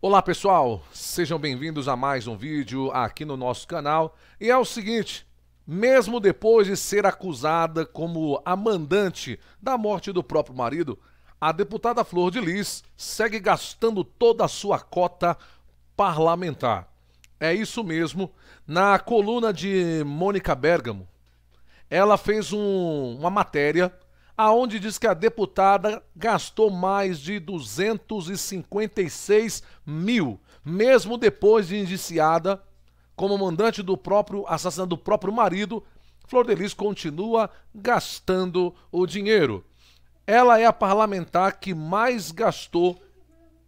Olá pessoal, sejam bem-vindos a mais um vídeo aqui no nosso canal. E é o seguinte, mesmo depois de ser acusada como a mandante da morte do próprio marido, a deputada Flor de Lis segue gastando toda a sua cota parlamentar. É isso mesmo, na coluna de Mônica Bergamo, ela fez um, uma matéria aonde diz que a deputada gastou mais de 256 mil, mesmo depois de indiciada como mandante do próprio assassinato do próprio marido, Flor Delis continua gastando o dinheiro. Ela é a parlamentar que mais gastou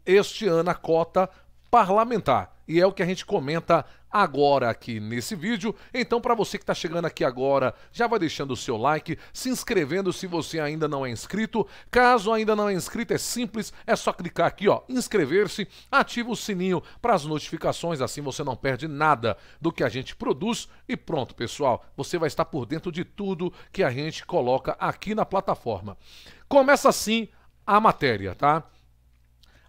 este ano a cota parlamentar e é o que a gente comenta agora aqui nesse vídeo. Então, para você que está chegando aqui agora, já vai deixando o seu like, se inscrevendo se você ainda não é inscrito. Caso ainda não é inscrito, é simples, é só clicar aqui, ó, inscrever-se, ativa o sininho para as notificações, assim você não perde nada do que a gente produz. E pronto, pessoal, você vai estar por dentro de tudo que a gente coloca aqui na plataforma. Começa assim a matéria, tá?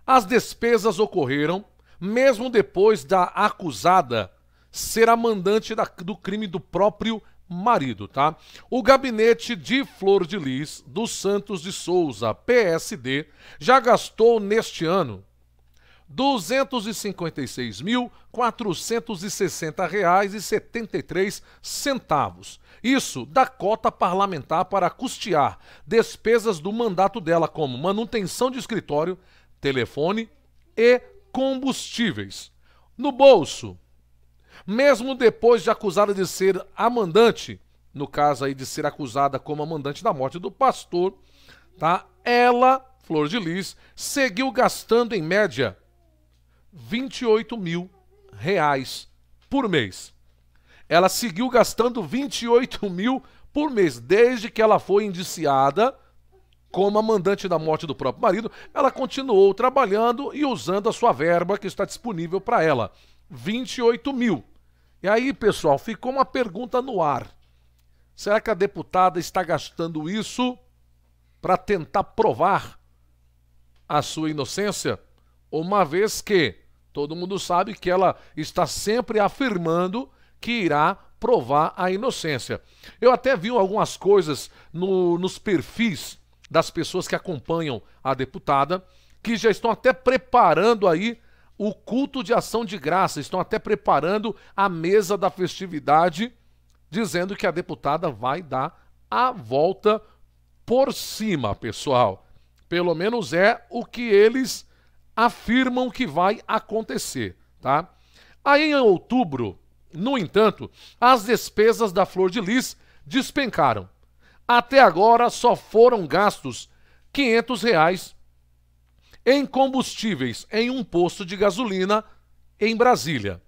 As despesas ocorreram mesmo depois da acusada ser a mandante da, do crime do próprio marido, tá? O gabinete de Flor de Lis dos Santos de Souza, PSD, já gastou neste ano R$ 256.460,73. Isso da cota parlamentar para custear despesas do mandato dela, como manutenção de escritório, telefone e combustíveis. No bolso, mesmo depois de acusada de ser a mandante, no caso aí de ser acusada como a mandante da morte do pastor, tá? Ela, Flor de Lis, seguiu gastando em média 28 mil reais por mês. Ela seguiu gastando 28 mil por mês desde que ela foi indiciada como a mandante da morte do próprio marido, ela continuou trabalhando e usando a sua verba que está disponível para ela: 28 mil. E aí, pessoal, ficou uma pergunta no ar. Será que a deputada está gastando isso para tentar provar a sua inocência? Uma vez que todo mundo sabe que ela está sempre afirmando que irá provar a inocência. Eu até vi algumas coisas no, nos perfis das pessoas que acompanham a deputada, que já estão até preparando aí o culto de ação de graça, estão até preparando a mesa da festividade, dizendo que a deputada vai dar a volta por cima, pessoal. Pelo menos é o que eles afirmam que vai acontecer, tá? Aí em outubro, no entanto, as despesas da Flor de Lis despencaram. Até agora só foram gastos R$ 500 reais em combustíveis em um posto de gasolina em Brasília.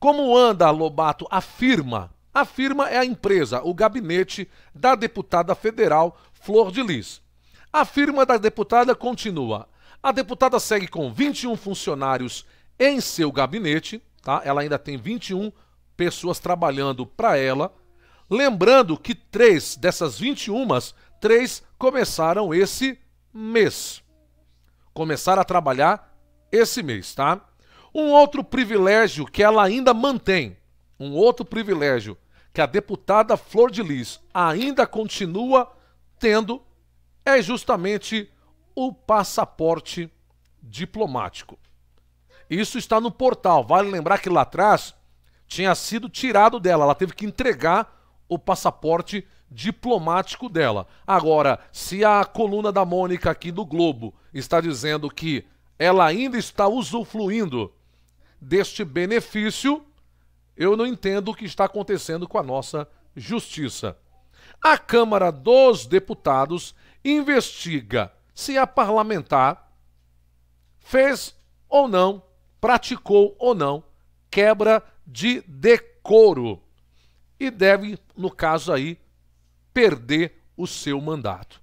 Como anda Lobato afirma, a firma é a empresa, o gabinete da deputada federal Flor de Lis. A firma da deputada continua. A deputada segue com 21 funcionários em seu gabinete, tá? Ela ainda tem 21 pessoas trabalhando para ela. Lembrando que três dessas 21, três começaram esse mês. Começaram a trabalhar esse mês, tá? Um outro privilégio que ela ainda mantém, um outro privilégio que a deputada Flor de Lis ainda continua tendo é justamente o passaporte diplomático. Isso está no portal. Vale lembrar que lá atrás tinha sido tirado dela. Ela teve que entregar o passaporte diplomático dela. Agora, se a coluna da Mônica aqui do Globo está dizendo que ela ainda está usufruindo deste benefício, eu não entendo o que está acontecendo com a nossa justiça. A Câmara dos Deputados investiga se a parlamentar fez ou não, praticou ou não quebra de decoro e deve, no caso aí, perder o seu mandato.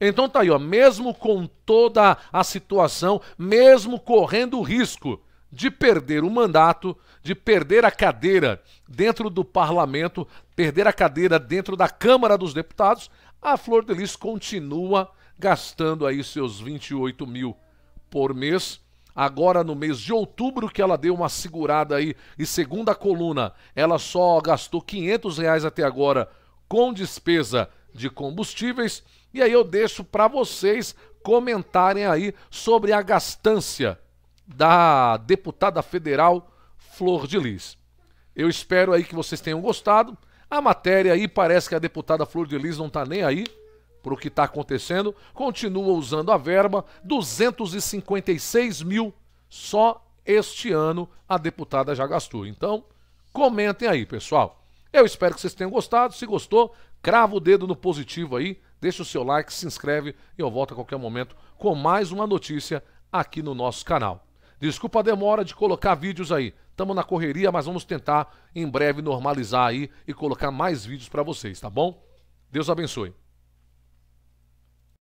Então tá aí, ó, mesmo com toda a situação, mesmo correndo o risco de perder o mandato, de perder a cadeira dentro do parlamento, perder a cadeira dentro da Câmara dos Deputados, a Flor de Lis continua gastando aí seus 28 mil por mês agora no mês de outubro que ela deu uma segurada aí. E segundo a coluna, ela só gastou 500 reais até agora com despesa de combustíveis. E aí eu deixo para vocês comentarem aí sobre a gastância da deputada federal Flor de Lis. Eu espero aí que vocês tenham gostado. A matéria aí parece que a deputada Flor de Lis não está nem aí para o que está acontecendo, continua usando a verba, 256 mil só este ano a deputada já gastou. Então, comentem aí, pessoal. Eu espero que vocês tenham gostado. Se gostou, crava o dedo no positivo aí, deixa o seu like, se inscreve e eu volto a qualquer momento com mais uma notícia aqui no nosso canal. Desculpa a demora de colocar vídeos aí. Estamos na correria, mas vamos tentar em breve normalizar aí e colocar mais vídeos para vocês, tá bom? Deus abençoe.